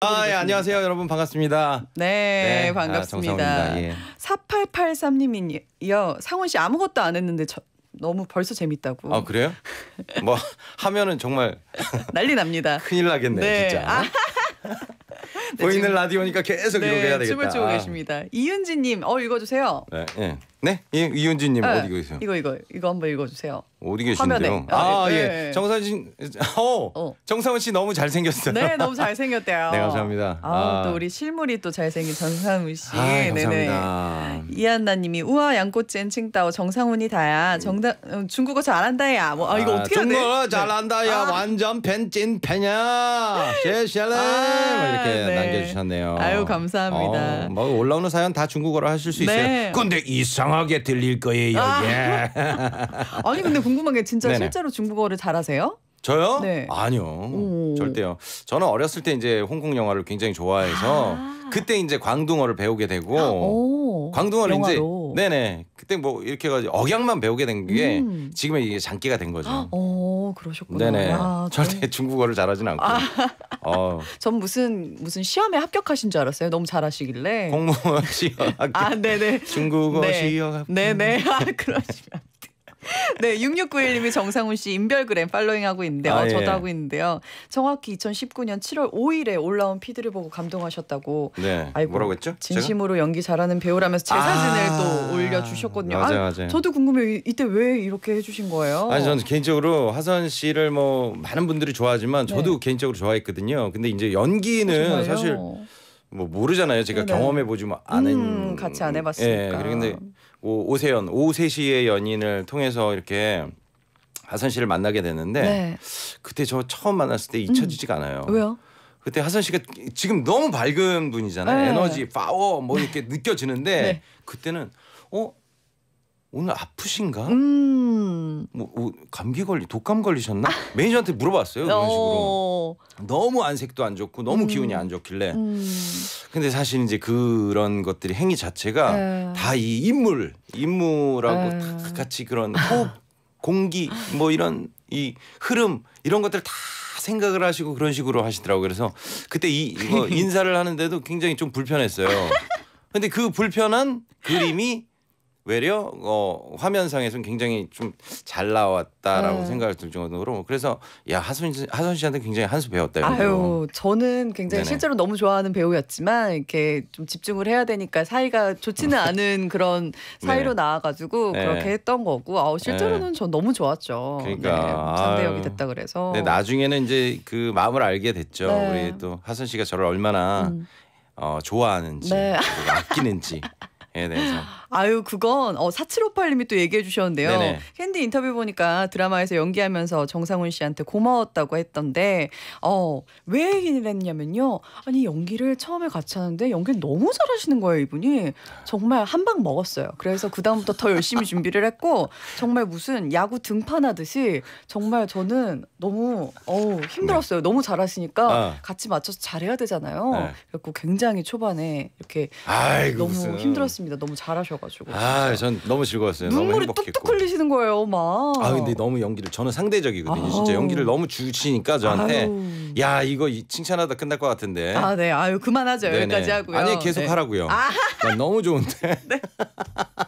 아, 예, 안녕하세요, 여러분 반갑습니다. 네, 네 아, 반갑습니다. 아, 예. 4883님이요. 상훈 씨 아무것도 안 했는데 저, 너무 벌써 재밌다고. 아, 그래요? 뭐 하면은 정말 난리 납니다. 큰일 나겠네, 네. 진짜. 아, 네, 보이는 라디오니까 계속 네, 이러고 해야 되겠다. 춤을 추고 계십니다. 이윤지님, 어 읽어주세요. 네, 예. 네, 네? 이윤지님 네. 어디 계세요? 이거 이거 이거 한번 읽어주세요. 어디 계신데요? 아, 아 네, 예, 네. 정선 씨, 어, 어. 정상훈 씨 너무 잘 생겼어요. 네, 너무 잘 생겼대요. 네, 감사합니다. 아, 아, 또 우리 실물이 또 잘생긴 정상훈 씨. 아, 감사합니다. 네네. 이한나님이 우와 양꼬치엔 칭따오 정상훈이 다야 음. 정다 어, 중국어 잘한다야 뭐 아, 이거 아, 어떻게 해야 돼? 중국어 네. 잘한다야 네. 완전 팬찐 팬이야 제샬레 아, 뭐 이렇게 네. 남겨주셨네요. 아유 감사합니다. 어, 뭐 올라오는 사연 다 중국어로 하실 수 있어요. 네. 근데 이상하게 들릴 거예요. 아. 예. 아니 근데 궁금한 게 진짜 네네. 실제로 중국어를 잘하세요? 저요? 네. 아니요. 오. 절대요. 저는 어렸을 때 이제 홍콩 영화를 굉장히 좋아해서 아. 그때 이제 광둥어를 배우게 되고 오. 광둥어를 영화로. 이제 네네 그때 뭐 이렇게 해가지고 억양만 배우게 된게 음. 지금의 이게 장기가 된 거죠. 어 그러셨구나. 네네 아, 절대 네. 중국어를 잘하진 않고. 아. 어. 전 무슨 무슨 시험에 합격하신 줄 알았어요. 너무 잘하시길래. 공무원 시험. 아 네네. 중국어 네. 시험. 네네. 아 그러시면. 네, 6691님이 정상훈 씨 인별그램 팔로잉하고 있는데, 아, 어, 저도 예. 하고 있는데요. 정확히 2019년 7월 5일에 올라온 피드를 보고 감동하셨다고. 네. 아이고, 뭐라고 했죠? 진심으로 제가? 연기 잘하는 배우라면서 제 아. 사진을 또 올려주셨거든요. 맞아요, 아, 맞아요. 저도 궁금해요. 이때 왜 이렇게 해주신 거예요? 아니, 저는 개인적으로 하선 씨를 뭐 많은 분들이 좋아하지만 저도 네. 개인적으로 좋아했거든요. 근데 이제 연기는 어, 사실. 뭐 모르잖아요. 제가 네. 경험해 보지 않은 음, 같이 안 예, 해봤으니까. 예, 그런데 오세연 오세시의 연인을 통해서 이렇게 하선 씨를 만나게 됐는데 네. 그때 저 처음 만났을 때 음. 잊혀지지가 음. 않아요. 왜요? 그때 하선 씨가 지금 너무 밝은 분이잖아요. 네. 에너지, 파워 뭐 이렇게 느껴지는데 네. 그때는 어 오늘 아프신가? 음. 뭐, 뭐 감기 걸리, 독감 걸리셨나? 매니저한테 물어봤어요. 그런 어. 식으로. 너무 안색도 안 좋고 너무 음. 기운이 안 좋길래. 음. 근데 사실 이제 그런 것들이 행위 자체가 네. 다이 인물, 인물하고 다 네. 그 같이 그런 호흡, 공기 뭐 이런 이 흐름 이런 것들 다 생각을 하시고 그런 식으로 하시더라고요. 그래서 그때 이 이거 인사를 하는데도 굉장히 좀 불편했어요. 근데 그 불편한 그림이 외려 어, 화면상에서는 굉장히 좀 잘 나왔다라고 네. 생각을 들 정도로 그래서 야 하선 하선 씨한테 굉장히 한 수 배웠다. 이거. 아유 저는 굉장히 네네. 실제로 너무 좋아하는 배우였지만 이렇게 좀 집중을 해야 되니까 사이가 좋지는 네. 않은 그런 사이로 네. 나와가지고 네. 그렇게 했던 거고 아우 실제로는 네. 전 너무 좋았죠. 그러니까 상대역이 네, 됐다 그래서. 네 나중에는 이제 그 마음을 알게 됐죠. 우리 또 하선 씨가 저를 얼마나 음. 어, 좋아하는지 네. 아끼는지. 에 대해서 아유 그건 어, 4758님이 또 얘기해 주셨는데요. 네네. 캔디 인터뷰 보니까 드라마에서 연기하면서 정상훈 씨한테 고마웠다고 했던데 어, 왜 얘기를 했냐면요. 아니 연기를 처음에 같이 하는데 연기를 너무 잘하시는 거예요 이분이. 정말 한 방 먹었어요. 그래서 그다음부터 더 열심히 준비를 했고 정말 무슨 야구 등판하듯이 정말 저는 너무 어우 힘들었어요. 네. 너무 잘하시니까 어. 같이 맞춰서 잘해야 되잖아요. 네. 그래고 굉장히 초반에 이렇게 아이고, 너무 무슨. 힘들었습니다. 너무 잘하셨고. 해주셔가지고. 아, 전 너무 즐거웠어요. 눈물이 너무 뚝뚝 흘리시는 거예요, 막. 아, 근데 너무 연기를 저는 상대적이거든요. 아우. 진짜 연기를 너무 주시니까 저한테 아유. 야 이거 칭찬하다 끝날 것 같은데. 아, 네, 아유 그만하죠 네네. 여기까지 하고요. 아니 계속 네. 하라고요. 아. 너무 좋은데. 네.